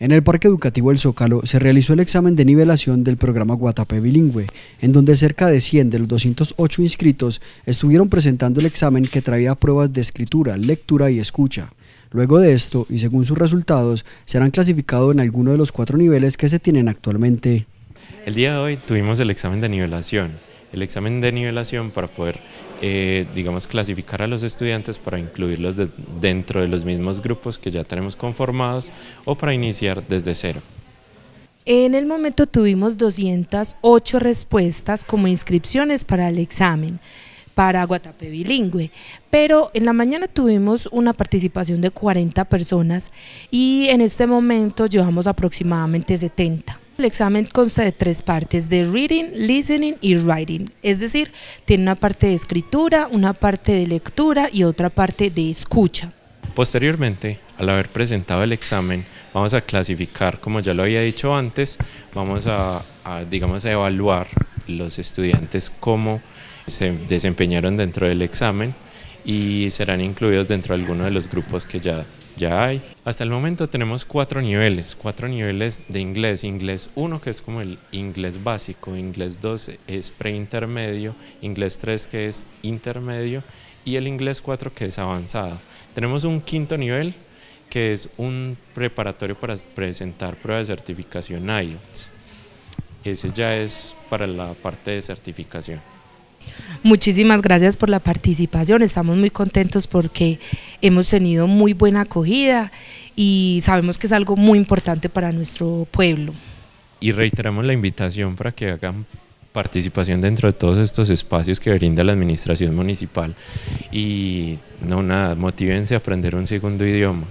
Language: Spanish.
En el Parque Educativo El Zócalo se realizó el examen de nivelación del programa Guatapé Bilingüe, en donde cerca de 100 de los 208 inscritos estuvieron presentando el examen que traía pruebas de escritura, lectura y escucha. Luego de esto, y según sus resultados, serán clasificados en alguno de los cuatro niveles que se tienen actualmente. El día de hoy tuvimos el examen de nivelación, el examen de nivelación para poder, eh, digamos, clasificar a los estudiantes para incluirlos dentro de los mismos grupos que ya tenemos conformados o para iniciar desde cero. En el momento tuvimos 208 respuestas como inscripciones para el examen para Guatapé Bilingüe, pero en la mañana tuvimos una participación de 40 personas y en este momento llevamos aproximadamente 70. El examen consta de tres partes, de reading, listening y writing. Es decir, tiene una parte de escritura, una parte de lectura y otra parte de escucha. Posteriormente, al haber presentado el examen, vamos a clasificar, como ya lo había dicho antes, vamos a, a evaluar los estudiantes cómo se desempeñaron dentro del examen y serán incluidos dentro de alguno de los grupos que ya, ya hay. Hasta el momento tenemos cuatro niveles, cuatro niveles de inglés. Inglés 1 que es como el inglés básico, inglés 2 es preintermedio, inglés 3 que es intermedio y el inglés 4 que es avanzado. Tenemos un quinto nivel que es un preparatorio para presentar prueba de certificación IELTS. Ese ya es para la parte de certificación. Muchísimas gracias por la participación. Estamos muy contentos porque hemos tenido muy buena acogida y sabemos que es algo muy importante para nuestro pueblo. Y reiteramos la invitación para que hagan participación dentro de todos estos espacios que brinda la administración municipal y no nada, motivense a aprender un segundo idioma.